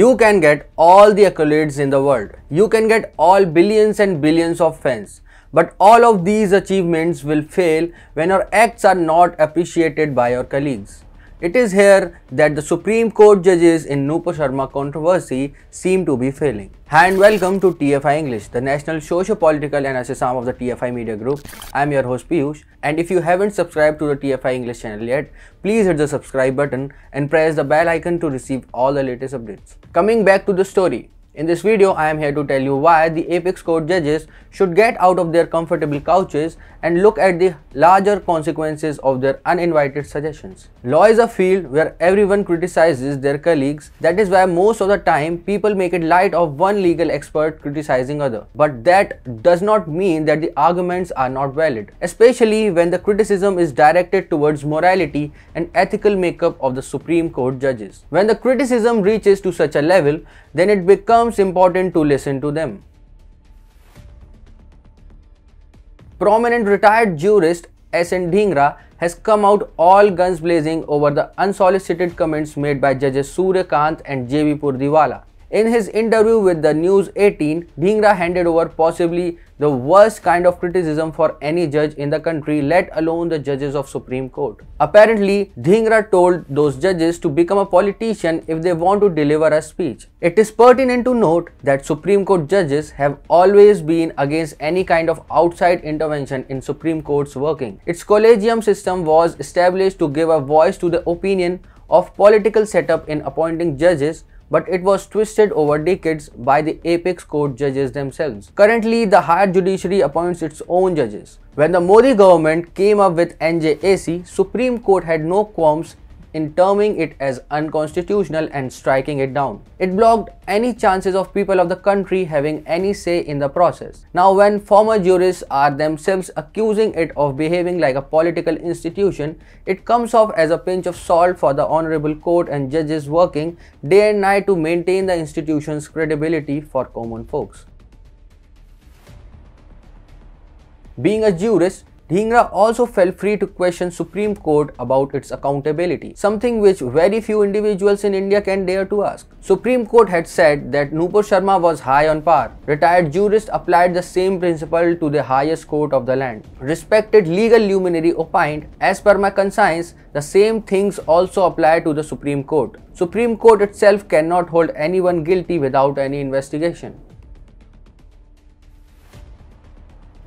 You can get all the accolades in the world. You can get all billions and billions of fans. But all of these achievements will fail when your acts are not appreciated by your colleagues. It is here that the Supreme Court judges in Nupa Sharma controversy seem to be failing. Hi and welcome to TFI English, the national socio-political analysis arm of the TFI Media Group. I'm your host Piyush and if you haven't subscribed to the TFI English channel yet, please hit the subscribe button and press the bell icon to receive all the latest updates. Coming back to the story, in this video, I am here to tell you why the Apex Court judges should get out of their comfortable couches and look at the larger consequences of their uninvited suggestions. Law is a field where everyone criticizes their colleagues. That is why most of the time people make it light of one legal expert criticizing other. But that does not mean that the arguments are not valid, especially when the criticism is directed towards morality and ethical makeup of the Supreme Court judges. When the criticism reaches to such a level, then it becomes becomes important to listen to them. Prominent retired jurist S.N. Dhingra has come out all guns blazing over the unsolicited comments made by judges Kant and J.V. Purdiwala. In his interview with the News 18, Dhingra handed over possibly the worst kind of criticism for any judge in the country, let alone the judges of Supreme Court. Apparently, Dhingra told those judges to become a politician if they want to deliver a speech. It is pertinent to note that Supreme Court judges have always been against any kind of outside intervention in Supreme Court's working. Its collegium system was established to give a voice to the opinion of political setup in appointing judges but it was twisted over decades by the apex court judges themselves. Currently, the higher judiciary appoints its own judges. When the Modi government came up with NJAC, Supreme Court had no qualms in terming it as unconstitutional and striking it down. It blocked any chances of people of the country having any say in the process. Now when former jurists are themselves accusing it of behaving like a political institution, it comes off as a pinch of salt for the honorable court and judges working day and night to maintain the institution's credibility for common folks. Being a jurist, Dhingra also felt free to question Supreme Court about its accountability, something which very few individuals in India can dare to ask. Supreme Court had said that Nupur Sharma was high on par. Retired jurist applied the same principle to the highest court of the land. Respected legal luminary opined, as per my conscience, the same things also apply to the Supreme Court. Supreme Court itself cannot hold anyone guilty without any investigation.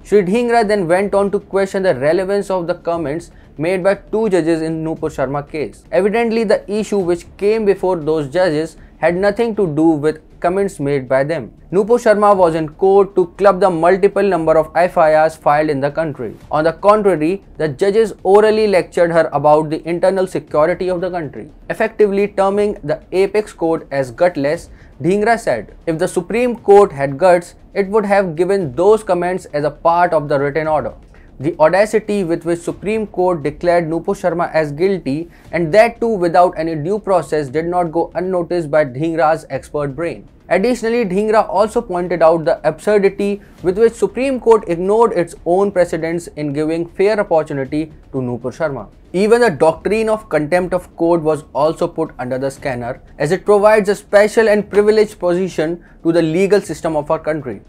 Sri Dhingra then went on to question the relevance of the comments made by two judges in Nupur Sharma case. Evidently, the issue which came before those judges had nothing to do with comments made by them. Nupur Sharma was in court to club the multiple number of FIRs filed in the country. On the contrary, the judges orally lectured her about the internal security of the country, effectively terming the apex court as gutless Dhingra said, if the Supreme Court had guts, it would have given those comments as a part of the written order the audacity with which Supreme Court declared Nupo Sharma as guilty and that too without any due process did not go unnoticed by Dhingra's expert brain. Additionally, Dhingra also pointed out the absurdity with which Supreme Court ignored its own precedents in giving fair opportunity to Nupur Sharma. Even the doctrine of contempt of court was also put under the scanner as it provides a special and privileged position to the legal system of our country.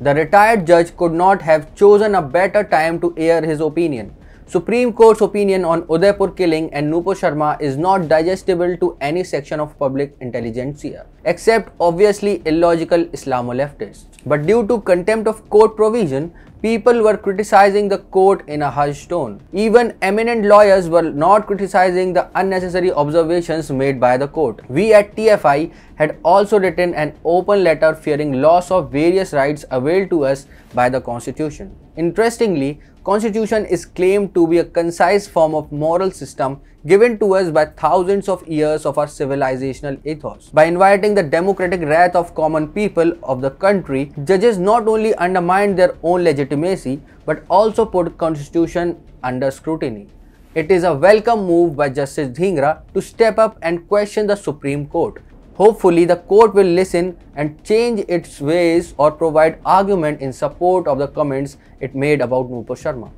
The retired judge could not have chosen a better time to air his opinion. Supreme Court's opinion on Udaipur killing and Nupur Sharma is not digestible to any section of public intelligentsia, except obviously illogical Islamo leftists. But due to contempt of court provision, People were criticizing the court in a harsh tone. Even eminent lawyers were not criticizing the unnecessary observations made by the court. We at TFI had also written an open letter fearing loss of various rights availed to us by the constitution. Interestingly, constitution is claimed to be a concise form of moral system given to us by thousands of years of our civilizational ethos. By inviting the democratic wrath of common people of the country, judges not only undermined their own legitimacy but also put constitution under scrutiny. It is a welcome move by Justice Dhingra to step up and question the Supreme Court, Hopefully, the court will listen and change its ways or provide argument in support of the comments it made about Nupur Sharma.